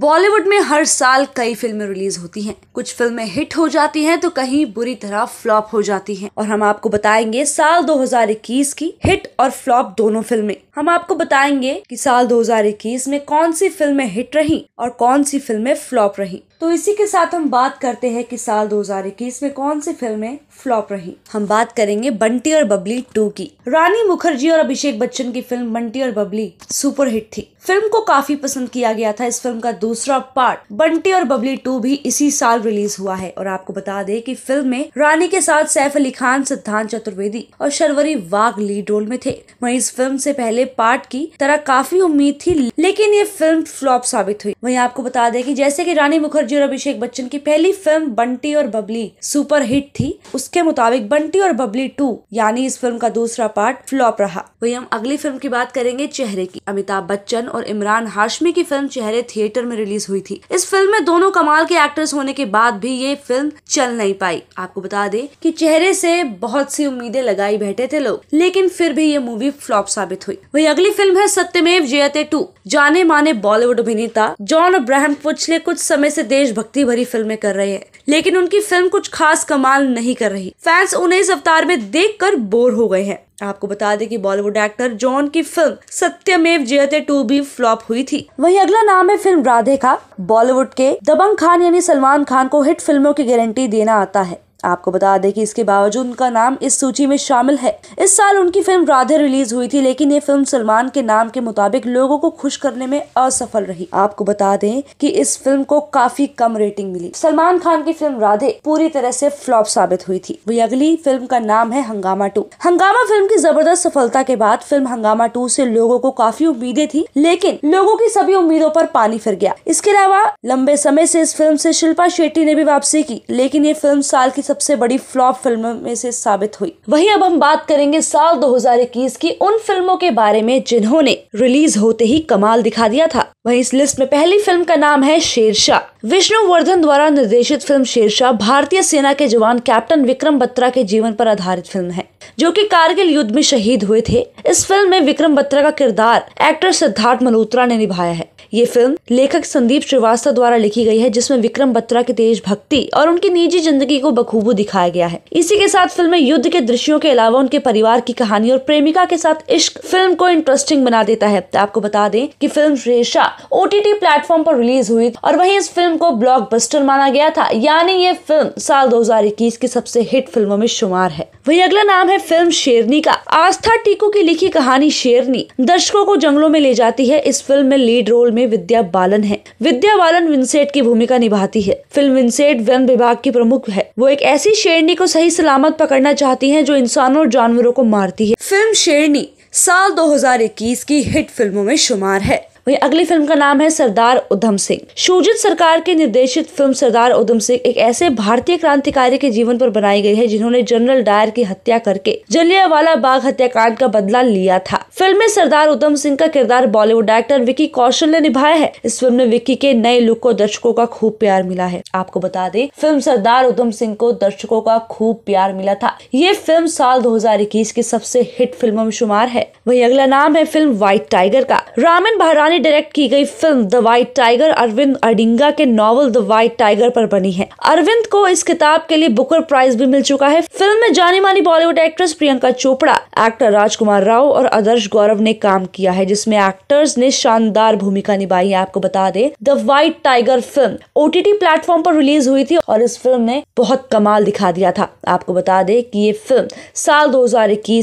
बॉलीवुड में हर साल कई फिल्में रिलीज होती हैं कुछ फिल्में हिट हो जाती हैं तो कहीं बुरी तरह फ्लॉप हो जाती हैं और हम आपको बताएंगे साल 2021 की हिट और फ्लॉप दोनों फिल्में हम आपको बताएंगे कि साल 2021 में कौन सी फिल्में हिट रही और कौन सी फिल्में फ्लॉप रही तो इसी के साथ हम बात करते हैं कि साल 2021 में कौन सी फिल्में फ्लॉप रही हम बात करेंगे बंटी और बबली टू की रानी मुखर्जी और अभिषेक बच्चन की film Bunty aur Babli super hit थी फिल्म को काफी पसंद किया गया था इस फिल्म का दूसरा पार्ट बंटी और बबली टू भी इसी साल रिलीज हुआ है और आपको बता दें की फिल्म में रानी के साथ सैफ अली खान सिद्धांत चतुर्वेदी और शर्वरी वाघ लीड रोल में थे वही इस फिल्म से पहले वाले पार्ट की तरह काफी उम्मीद थी लेकिन ये फिल्म फ्लॉप साबित हुई वहीं आपको बता दें कि जैसे कि रानी मुखर्जी और अभिषेक बच्चन की पहली film Bunty aur Babli super hit थी उसके मुताबिक बंटी और बबली टू यानी इस फिल्म का दूसरा पार्ट फ्लॉप रहा वही हम अगली फिल्म की बात करेंगे चेहरे की अमिताभ बच्चन और इमरान हाशमी की फिल्म चेहरे थिएटर में रिलीज हुई थी इस फिल्म में दोनों कमाल के एक्टर्स होने के बाद भी ये फिल्म चल नहीं पाई आपको बता दे कि चेहरे से बहुत सी उम्मीदें लगाई बैठे थे लोग लेकिन फिर भी ये मूवी फ्लॉप साबित हुई वही अगली फिल्म है सत्यमेव जयते टू जाने माने बॉलीवुड अभिनेता जॉन अब्राहम पिछले कुछ समय से देशभक्ति भरी फिल्में कर रहे हैं लेकिन उनकी फिल्म कुछ खास कमाल नहीं कर रही फैंस उन्हें इस अवतार में देख कर बोर हो गए हैं आपको बता दें कि बॉलीवुड एक्टर जॉन की फिल्म सत्यमेव जयते टू भी फ्लॉप हुई थी वहीं अगला नाम है फिल्म राधे का बॉलीवुड के दबंग खान यानी सलमान खान को हिट फिल्मों की गारंटी देना आता है आपको बता दें कि इसके बावजूद उनका नाम इस सूची में शामिल है इस साल उनकी फिल्म राधे रिलीज हुई थी लेकिन ये फिल्म सलमान के नाम के मुताबिक लोगों को खुश करने में असफल रही आपको बता दें कि इस फिल्म को काफी कम रेटिंग मिली सलमान खान की फिल्म राधे पूरी तरह से फ्लॉप साबित हुई थी वही अगली फिल्म का नाम है हंगामा टू हंगामा फिल्म की जबरदस्त सफलता के बाद फिल्म हंगामा टू से लोगों को काफी उम्मीदें थी लेकिन लोगों की सभी उम्मीदों पर पानी फिर गया इसके अलावा लंबे समय से इस फिल्म से शिल्पा शेट्टी ने भी वापसी की लेकिन ये फिल्म साल की सबसे बड़ी फ्लॉप फिल्मों में से साबित हुई वहीं अब हम बात करेंगे साल 2021 की उन फिल्मों के बारे में जिन्होंने रिलीज होते ही कमाल दिखा दिया था वहीं इस लिस्ट में पहली फिल्म का नाम है शेरशाह विष्णु वर्धन द्वारा निर्देशित फिल्म शेरशाह भारतीय सेना के जवान कैप्टन विक्रम बत्रा के जीवन पर आधारित फिल्म है जो कि कारगिल युद्ध में शहीद हुए थे इस फिल्म में विक्रम बत्रा का किरदार एक्टर सिद्धार्थ मल्होत्रा ने निभाया है ये फिल्म लेखक संदीप श्रीवास्तव द्वारा लिखी गई है जिसमें विक्रम बत्रा की देशभक्ति भक्ति और उनकी निजी जिंदगी को बखूबी हूबहू दिखाया गया है इसी के साथ फिल्म में युद्ध के दृश्यों के अलावा उनके परिवार की कहानी और प्रेमिका के साथ इश्क फिल्म को इंटरेस्टिंग बना देता है तो आपको बता दें कि फिल्म रेशा ओटीटी प्लेटफॉर्म पर रिलीज हुई और वहीं इस फिल्म को ब्लॉकबस्टर माना गया था यानी ये फिल्म साल 2021 की सबसे हिट फिल्मों में शुमार है वही अगला नाम है फिल्म शेरनी का आस्था टीकू की लिखी कहानी शेरनी दर्शकों को जंगलों में ले जाती है इस फिल्म में लीड रोल में विद्या बालन है विद्या बालन विंसेट की भूमिका निभाती है फिल्म विंसेट वन विभाग की प्रमुख है वो एक ऐसी शेरनी को सही सलामत पकड़ना चाहती हैं जो इंसानों और जानवरों को मारती है फिल्म शेरनी साल 2021 की हिट फिल्मों में शुमार है वहीं अगली फिल्म का नाम है सरदार उधम सिंह शूजित सरकार के निर्देशित फिल्म सरदार उधम सिंह एक ऐसे भारतीय क्रांतिकारी के जीवन पर बनाई गई है जिन्होंने जनरल डायर की हत्या करके जलियावाला बाग हत्याकांड का बदला लिया था फिल्म में सरदार उधम सिंह का किरदार बॉलीवुड एक्टर विकी कौशल ने निभाया है इस फिल्म में विक्की के नए लुक को दर्शकों का खूब प्यार मिला है आपको बता दें फिल्म सरदार उधम सिंह को दर्शकों का खूब प्यार मिला था ये फिल्म साल 2021 की सबसे हिट फिल्मों में शुमार है वही अगला नाम है फिल्म व्हाइट टाइगर का रामिन बहरानी द्वारा डायरेक्ट की गई film the white tiger Aravind Adiga के नॉवल द वाइट टाइगर पर बनी है अरविंद को इस किताब के लिए बुकर प्राइज भी मिल चुका है फिल्म में जानी मानी Bollywood actress Priyanka Chopra actor Rajkummar Rao और आदर्श गौरव ने काम किया है जिसमे एक्टर्स ने शानदार भूमिका निभाई है आपको बता दे the white tiger film OTT platform पर रिलीज हुई थी और इस फिल्म ने बहुत कमाल दिखा दिया था आपको बता दे की ये फिल्म साल दो की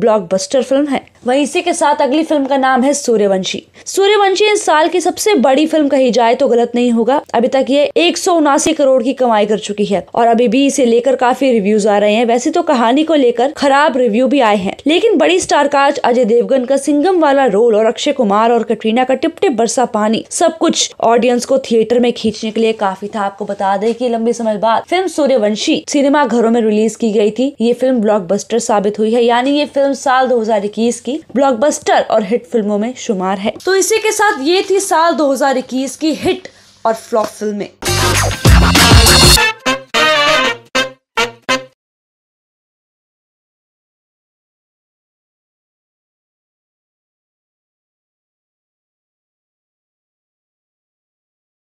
ब्लॉकबस्टर फिल्म है वहीं इसी के साथ अगली फिल्म का नाम है सूर्यवंशी सूर्यवंशी इस साल की सबसे बड़ी फिल्म कही जाए तो गलत नहीं होगा अभी तक ये एक करोड़ की कमाई कर चुकी है और अभी भी इसे लेकर काफी रिव्यूज आ रहे हैं वैसे तो कहानी को लेकर खराब रिव्यू भी आए हैं लेकिन बड़ी स्टारकास्ट अजय देवगन का सिंगम वाला रोल और अक्षय कुमार और कटरीना का टिप टिप बरसा पानी सब कुछ ऑडियंस को थिएटर में खींचने के लिए काफी था आपको बता दें की लंबे समय बाद फिल्म सूर्यवंशी सिनेमा घरों में रिलीज की गयी थी ये फिल्म ब्लॉक साबित हुई है यानी ये फिल्म फिल्म साल 2021 की ब्लॉकबस्टर और हिट फिल्मों में शुमार है तो इसी के साथ ये थी साल 2021 की हिट और फ्लॉप फिल्में